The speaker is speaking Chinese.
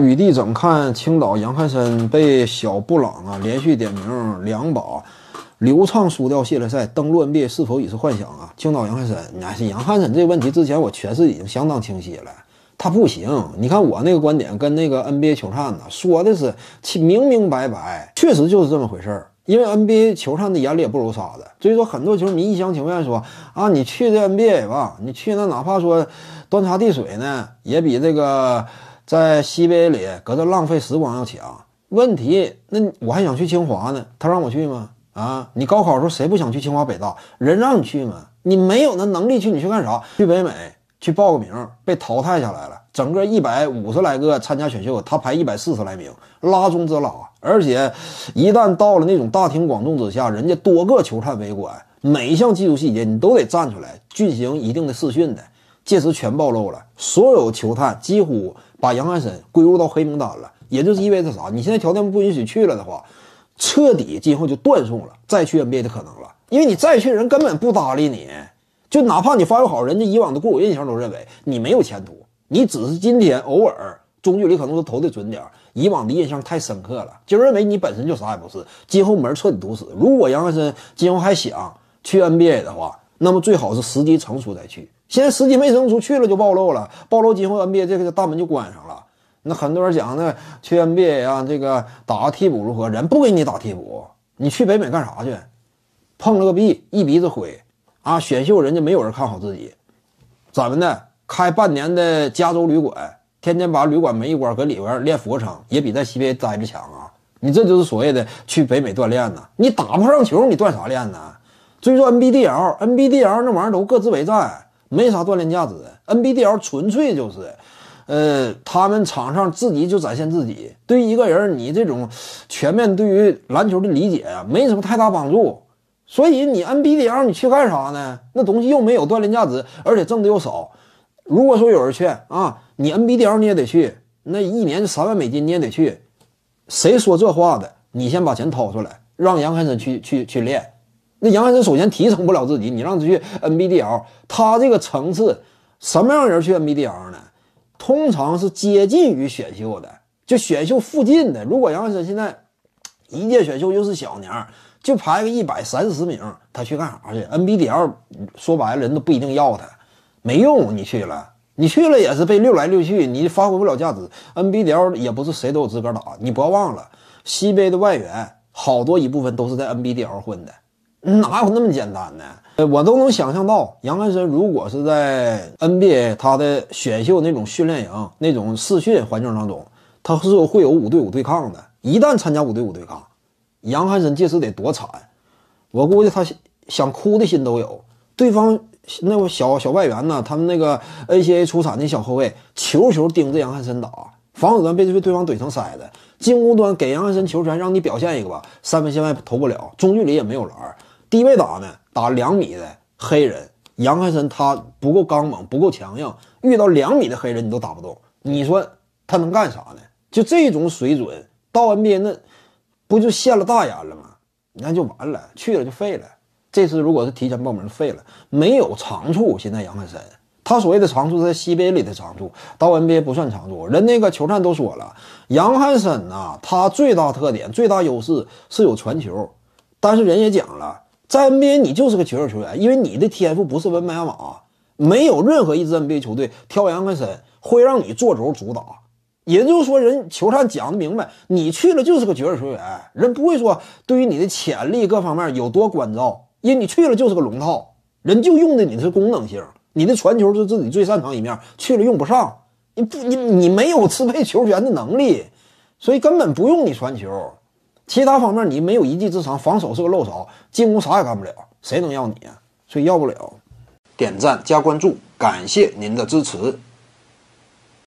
羽帝么看青岛杨瀚森被小布朗啊连续点名两把，流畅输掉系列赛，登陆 NBA 是否已是幻想啊？青岛杨瀚森，你看杨瀚森这问题之前我诠释已经相当清晰了，他不行。你看我那个观点跟那个 NBA 球探呢说的是明明白白，确实就是这么回事儿。因为 NBA 球探的眼里也不揉沙子，所以说很多球迷一厢情愿说啊，你去这 NBA 吧，你去那哪怕说端茶递水呢，也比这个。在西北里搁这浪费时光要强，问题那我还想去清华呢，他让我去吗？啊，你高考时候谁不想去清华北大？人让你去吗？你没有那能力去，你去干啥？去北美去报个名，被淘汰下来了。整个一百五十来个参加选秀，他排一百四十来名，拉中之拉。而且一旦到了那种大庭广众之下，人家多个球探围观，每一项技术细节你都得站出来进行一定的试训的。届时全暴露了，所有球探几乎把杨瀚森归入到黑名单了。也就是意味着啥？你现在条件不允许去了的话，彻底今后就断送了再去 NBA 的可能了。因为你再去人根本不搭理你，就哪怕你发挥好，人家以往的固有印象都认为你没有前途。你只是今天偶尔中距离可能都投的准点，以往的印象太深刻了，就认为你本身就啥也不是。今后门彻底堵死。如果杨瀚森今后还想去 NBA 的话。那么最好是时机成熟再去，现在时机没成熟，去了就暴露了，暴露今后 NBA 这个大门就关上了。那很多人讲呢，去 NBA 啊，这个打个替补如何？人不给你打替补，你去北美干啥去？碰了个壁，一鼻子灰啊！选秀人家没有人看好自己，怎么的？开半年的加州旅馆，天天把旅馆门一关，搁里边练俯卧撑，也比在 CBA 待着强啊！你这就是所谓的去北美锻炼呢？你打不上球，你锻啥练呢？所以说 NBDL NBDL 那玩意儿都各自为战，没啥锻炼价值。NBDL 纯粹就是，呃，他们场上自己就展现自己。对于一个人，你这种全面对于篮球的理解啊，没什么太大帮助。所以你 NBDL 你去干啥呢？那东西又没有锻炼价值，而且挣的又少。如果说有人劝啊，你 NBDL 你也得去，那一年就三万美金你也得去。谁说这话的？你先把钱掏出来，让杨开森去去去练。那杨瀚森首先提升不了自己，你让他去 NBDL，他这个层次什么样人去 NBDL 呢？通常是接近于选秀的，就选秀附近的。如果杨瀚森现在一届选秀又是小年，就排个一百三十名，他去干啥去？NBDL 说白了，人都不一定要他，没用，你去了，你去了也是被溜来溜去，你发挥不了价值。NBDL 也不是谁都有资格打，你不要忘了，西贝的外援好多一部分都是在 NBDL 混的。哪有那么简单的？我都能想象到杨瀚森如果是在 NBA 他的选秀那种训练营那种试训环境当中，他是会有五对五对抗的。一旦参加五对五对抗，杨寒森届时得多惨，我估计他想哭的心都有。对方那小小外援呢，他们那个 NCAA 出产的小后卫，球球盯着杨寒森打，防守端被被对方怼成筛子，进攻端给杨寒森球权，让你表现一个吧，三分线外投不了，中距离也没有篮。低位打呢，打两米的黑人杨汉森，他不够刚猛，不够强硬，遇到两米的黑人你都打不动，你说他能干啥呢？就这种水准到 NBA 那不就现了大眼了吗？那就完了，去了就废了。这次如果是提前报名废了，没有长处。现在杨汉森他所谓的长处在西杯里的长处，到 NBA 不算长处。人那个球探都说了，杨汉森呐，他最大特点、最大优势是有传球，但是人也讲了。在 NBA 你就是个绝种球员，因为你的天赋不是文班亚马，没有任何一支 NBA 球队挑杨威森会让你做轴主打。也就是说，人球探讲的明白，你去了就是个绝种球员，人不会说对于你的潜力各方面有多关照，因为你去了就是个龙套，人就用的你是功能性，你的传球是自己最擅长一面，去了用不上，你不你你没有支配球权的能力，所以根本不用你传球。其他方面你没有一技之长，防守是个漏勺，进攻啥也干不了，谁能要你？所以要不了。点赞加关注，感谢您的支持。